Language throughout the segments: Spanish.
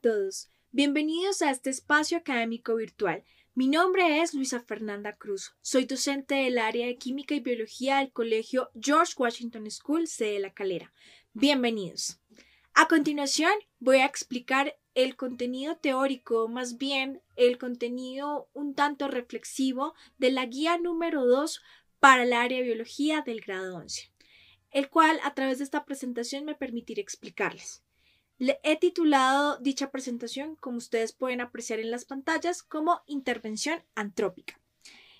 todos. Bienvenidos a este espacio académico virtual. Mi nombre es Luisa Fernanda Cruz. Soy docente del área de Química y Biología del Colegio George Washington School, C de La Calera. Bienvenidos. A continuación, voy a explicar el contenido teórico, más bien el contenido un tanto reflexivo de la guía número 2 para el área de biología del grado 11, el cual a través de esta presentación me permitirá explicarles. Le he titulado dicha presentación, como ustedes pueden apreciar en las pantallas, como intervención antrópica.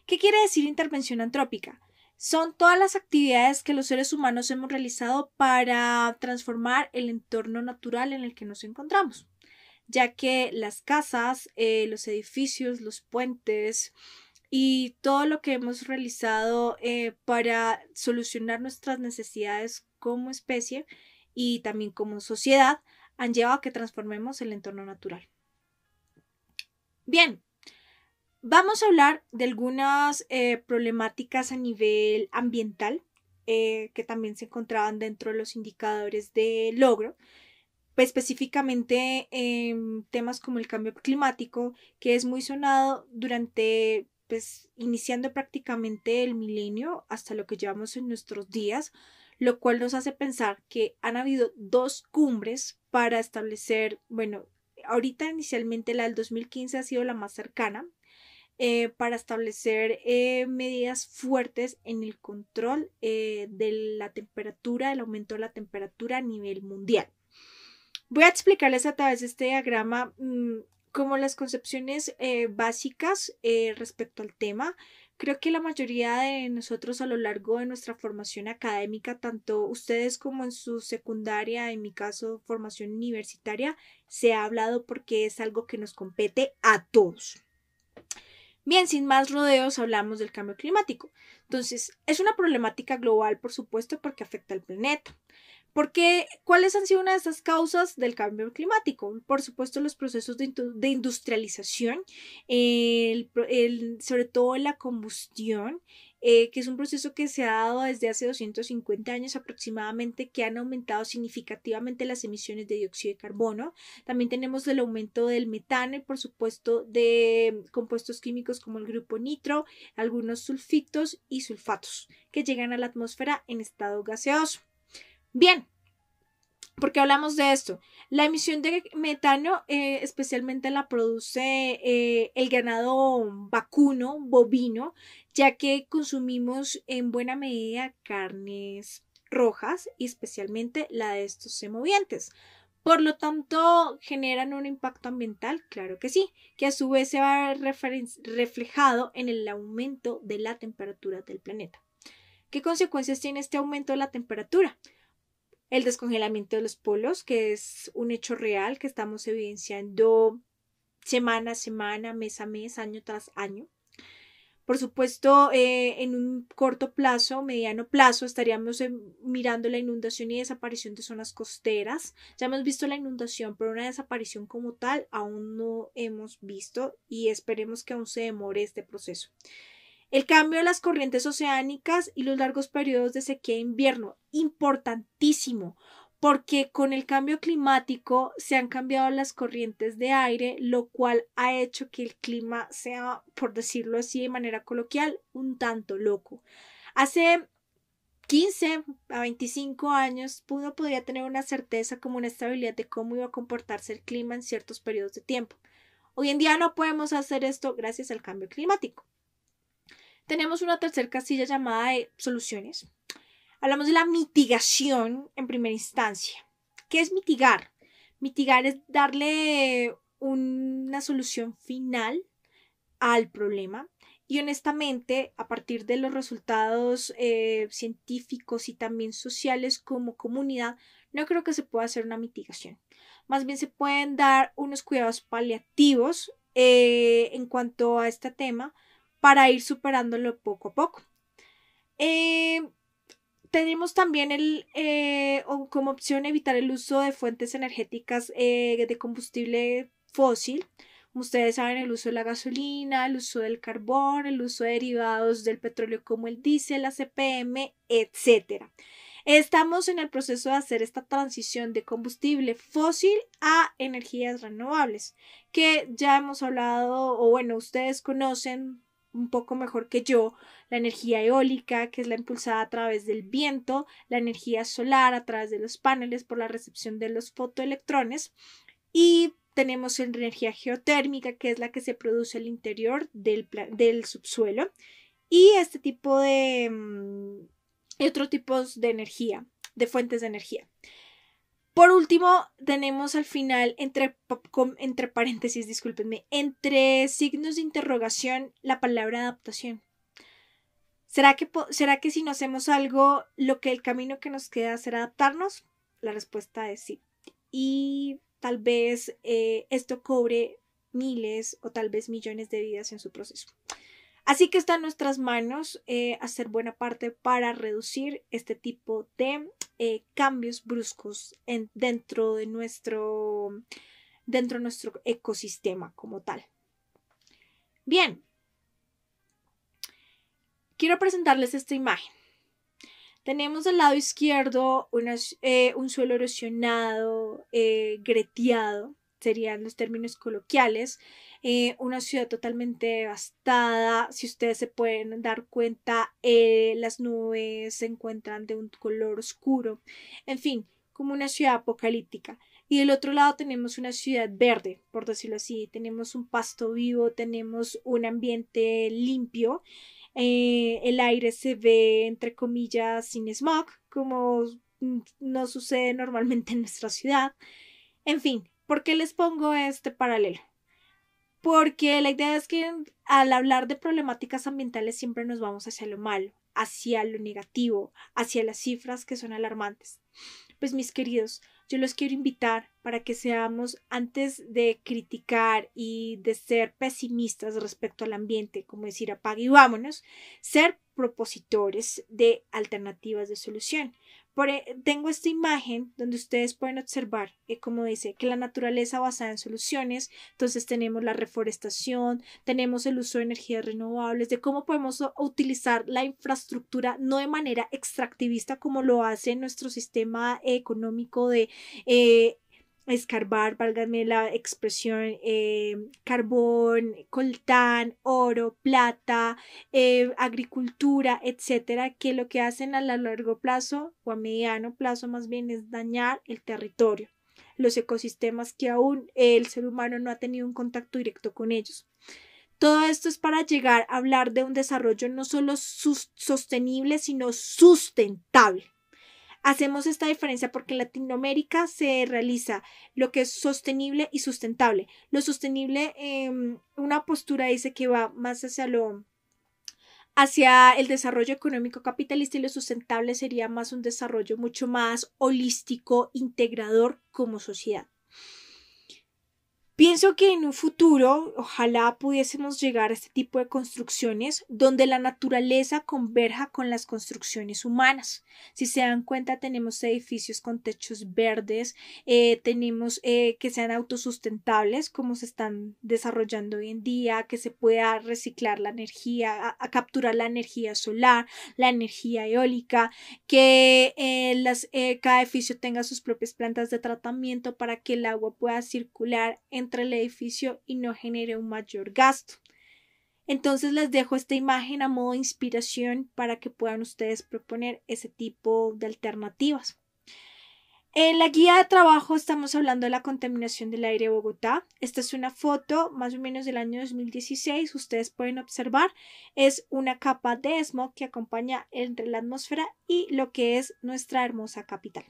¿Qué quiere decir intervención antrópica? Son todas las actividades que los seres humanos hemos realizado para transformar el entorno natural en el que nos encontramos, ya que las casas, eh, los edificios, los puentes, y todo lo que hemos realizado eh, para solucionar nuestras necesidades como especie y también como sociedad han llevado a que transformemos el entorno natural. Bien, vamos a hablar de algunas eh, problemáticas a nivel ambiental eh, que también se encontraban dentro de los indicadores de logro específicamente en temas como el cambio climático, que es muy sonado durante, pues, iniciando prácticamente el milenio hasta lo que llevamos en nuestros días, lo cual nos hace pensar que han habido dos cumbres para establecer, bueno, ahorita inicialmente la del 2015 ha sido la más cercana, eh, para establecer eh, medidas fuertes en el control eh, de la temperatura, el aumento de la temperatura a nivel mundial. Voy a explicarles a través de este diagrama mm, como las concepciones básicas respecto al tema, Creo que la mayoría de nosotros a lo largo de nuestra formación académica, tanto ustedes como en su secundaria, en mi caso formación universitaria, se ha hablado porque es algo que nos compete a todos. Bien, sin más rodeos, hablamos del cambio climático. Entonces, es una problemática global, por supuesto, porque afecta al planeta. Porque, ¿cuáles han sido una de esas causas del cambio climático? Por supuesto, los procesos de, industrialización, sobre todo la combustión, eh, que es un proceso que se ha dado desde hace 250 años aproximadamente, que han aumentado significativamente las emisiones de dióxido de carbono. También tenemos el aumento del metano y, por supuesto, de compuestos químicos como el grupo nitro, algunos sulfitos y sulfatos que llegan a la atmósfera en estado gaseoso. Bien, qué hablamos de esto? La emisión de metano eh, especialmente la produce eh, el ganado vacuno, bovino, ya que consumimos en buena medida carnes rojas y especialmente la de estos semovientes. Por lo tanto, generan un impacto ambiental, claro que sí, que a su vez se va reflejado en el aumento de la temperatura del planeta. ¿Qué consecuencias tiene este aumento de la temperatura? el descongelamiento de los polos, que es un hecho real que estamos evidenciando semana a semana, mes a mes, año tras año. Por supuesto, eh, en un corto plazo, mediano plazo, estaríamos eh, mirando la inundación y desaparición de zonas costeras. Ya hemos visto la inundación, pero una desaparición como tal aún no hemos visto y esperemos que aún se demore este proceso. El cambio de las corrientes oceánicas y los largos periodos de sequía e invierno, importantísimo, porque con el cambio climático se han cambiado las corrientes de aire, lo cual ha hecho que el clima sea, por decirlo así de manera coloquial, un tanto loco. Hace 15 a 25 años uno podría tener una certeza como una estabilidad de cómo iba a comportarse el clima en ciertos periodos de tiempo. Hoy en día no podemos hacer esto gracias al cambio climático. Tenemos una tercera casilla llamada de soluciones. Hablamos de la mitigación en primera instancia. ¿Qué es mitigar? Mitigar es darle una solución final al problema y honestamente, a partir de los resultados eh, científicos y también sociales como comunidad, no creo que se pueda hacer una mitigación. Más bien se pueden dar unos cuidados paliativos eh, en cuanto a este tema para ir superándolo poco a poco. Eh, tenemos también el, eh, como opción evitar el uso de fuentes energéticas eh, de combustible fósil. ustedes saben, el uso de la gasolina, el uso del carbón, el uso de derivados del petróleo como el diésel, la CPM, etc. Estamos en el proceso de hacer esta transición de combustible fósil a energías renovables, que ya hemos hablado, o bueno, ustedes conocen un poco mejor que yo, la energía eólica, que es la impulsada a través del viento, la energía solar a través de los paneles por la recepción de los fotoelectrones y tenemos la energía geotérmica, que es la que se produce al interior del, del subsuelo y este tipo de... Mm, otros tipos de energía, de fuentes de energía. Por último, tenemos al final, entre, entre paréntesis, discúlpenme, entre signos de interrogación, la palabra adaptación. ¿Será que, ¿Será que si no hacemos algo, lo que el camino que nos queda será adaptarnos? La respuesta es sí. Y tal vez eh, esto cobre miles o tal vez millones de vidas en su proceso. Así que está en nuestras manos eh, hacer buena parte para reducir este tipo de eh, cambios bruscos dentro de nuestro dentro de nuestro ecosistema como tal. Bien, quiero presentarles esta imagen. Tenemos del lado izquierdo eh, un suelo erosionado, greteado, serían los términos coloquiales, eh, una ciudad totalmente devastada. Si ustedes se pueden dar cuenta, eh, las nubes se encuentran de un color oscuro. En fin, como una ciudad apocalíptica. Y del otro lado tenemos una ciudad verde, por decirlo así. Tenemos un pasto vivo, tenemos un ambiente limpio. Eh, el aire se ve, entre comillas, sin smog, como mm, no sucede normalmente en nuestra ciudad. En fin, ¿Por qué les pongo este paralelo? Porque la idea es que al hablar de problemáticas ambientales siempre nos vamos hacia lo malo, hacia lo negativo, hacia las cifras que son alarmantes. Pues mis queridos, yo los quiero invitar para que seamos, antes de criticar y de ser pesimistas respecto al ambiente, como decir apague y vámonos, ser propositores de alternativas de solución. E, tengo esta imagen donde ustedes pueden observar, eh, como dice, que la naturaleza basada en soluciones, entonces tenemos la reforestación, tenemos el uso de energías renovables, de cómo podemos utilizar la infraestructura no de manera extractivista como lo hace nuestro sistema económico de... Eh, escarbar, válgame la expresión, eh, carbón, coltán, oro, plata, eh, agricultura, etcétera, que lo que hacen a largo plazo o a mediano plazo más bien es dañar el territorio, los ecosistemas que aún el ser humano no ha tenido un contacto directo con ellos. Todo esto es para llegar a hablar de un desarrollo no solo sostenible, sino sustentable. Hacemos esta diferencia porque en Latinoamérica se realiza lo que es sostenible y sustentable. Lo sostenible, em, una postura dice que va más hacia lo hacia el desarrollo económico capitalista y lo sustentable sería más un desarrollo mucho más holístico, integrador como sociedad. Pienso que en un futuro ojalá pudiésemos llegar a este tipo de construcciones donde la naturaleza converja con las construcciones humanas. Si se dan cuenta, tenemos edificios con techos verdes, eh, tenemos eh, que sean autosustentables como se están desarrollando hoy en día, que se pueda reciclar la energía, a, capturar la energía solar, la energía eólica, que eh, las, cada edificio tenga sus propias plantas de tratamiento para que el agua pueda circular en el edificio y no genere un mayor gasto. Entonces les dejo esta imagen a modo de inspiración para que puedan ustedes proponer ese tipo de alternativas. En la guía de trabajo estamos hablando de la contaminación del aire de Bogotá. Esta es una foto más o menos del año 2016. Ustedes pueden observar, es una capa de smog que acompaña entre la atmósfera y lo que es nuestra hermosa capital.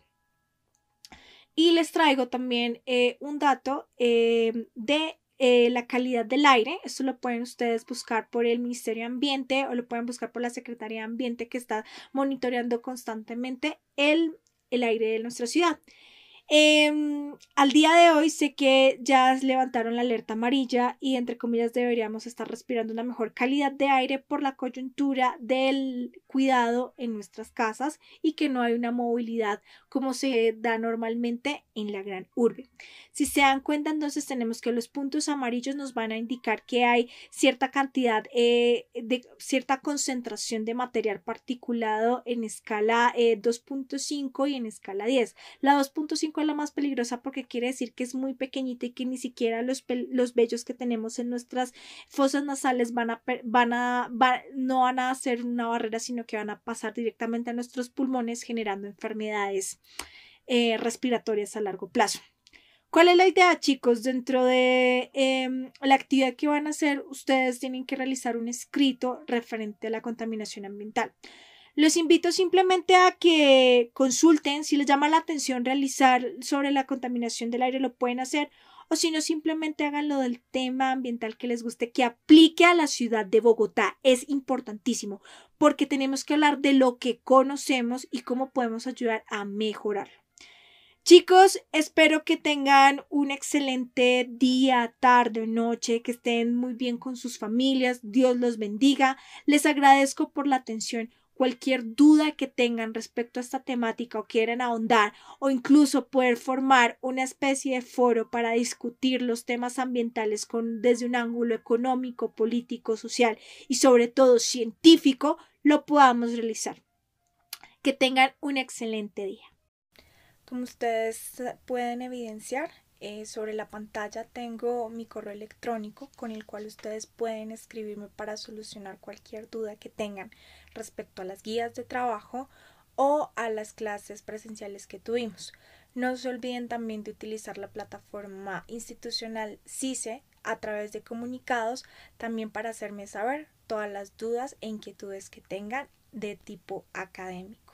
Y les traigo también eh, un dato eh, de eh, la calidad del aire. Esto lo pueden ustedes buscar por el Ministerio de Ambiente o lo pueden buscar por la Secretaría de Ambiente que está monitoreando constantemente el, el aire de nuestra ciudad. Em, al día de hoy sé que ya levantaron la alerta amarilla y entre comillas deberíamos estar respirando una mejor calidad de aire por la coyuntura del cuidado en nuestras casas y que no hay una movilidad como se da normalmente en la gran urbe. Si se dan cuenta entonces tenemos que los puntos amarillos nos van a indicar que hay cierta cantidad eh, de cierta concentración de material particulado en escala 2.5 eh, y en escala 10. La 2.5 la más peligrosa porque quiere decir que es muy pequeñita y que ni siquiera los, los vellos que tenemos en nuestras fosas nasales van a, van a, no van a hacer una barrera, sino que van a pasar directamente a nuestros pulmones generando enfermedades eh, respiratorias a largo plazo. ¿Cuál es la idea, chicos? Dentro de em, la actividad que van a hacer, ustedes tienen que realizar un escrito referente a la contaminación ambiental. Los invito simplemente a que consulten si les llama la atención realizar sobre la contaminación del aire, lo pueden hacer, o si no, simplemente hagan lo del tema ambiental que les guste, que aplique a la ciudad de Bogotá. Es importantísimo porque tenemos que hablar de lo que conocemos y cómo podemos ayudar a mejorarlo. Chicos, espero que tengan un excelente día, tarde, o noche, que estén muy bien con sus familias. Dios los bendiga. Les agradezco por la atención cualquier duda que tengan respecto a esta temática o quieran ahondar o incluso poder formar una especie de foro para discutir los temas ambientales con, desde un ángulo económico, político, social y sobre todo científico, lo podamos realizar. Que tengan un excelente día. Como ustedes pueden evidenciar, eh, sobre la pantalla tengo mi correo electrónico con el cual ustedes pueden escribirme para solucionar cualquier duda que tengan respecto a las guías de trabajo o a las clases presenciales que tuvimos. No se olviden también de utilizar la plataforma institucional CICE a través de comunicados también para hacerme saber todas las dudas e inquietudes que tengan de tipo académico.